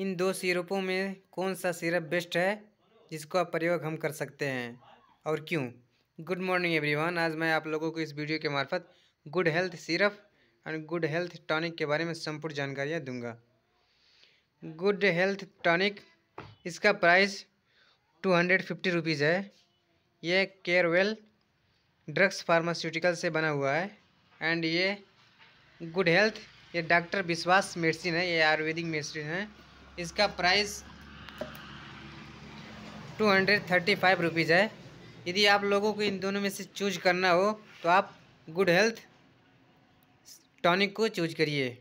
इन दो सिरपों में कौन सा सिरप बेस्ट है जिसका प्रयोग हम कर सकते हैं और क्यों गुड मॉर्निंग एवरीवन आज मैं आप लोगों को इस वीडियो के मार्फत good health syrup and good health tonic के बारे में संपूर्ण जानकारियाँ दूंगा गुड हेल्थ टॉनिक इसका price two hundred fifty rupees है ये केयरवेल ड्रग्स फार्मास्यूटिकल से बना हुआ है एंड ये गुड हेल्थ ये डॉक्टर विश्वास मेडिसिन है ये आयुर्वेदिक मेडिसिन है इसका price two hundred thirty five rupees है यदि आप लोगों को इन दोनों में से चूज करना हो तो आप गुड हेल्थ टॉनिक को चूज करिए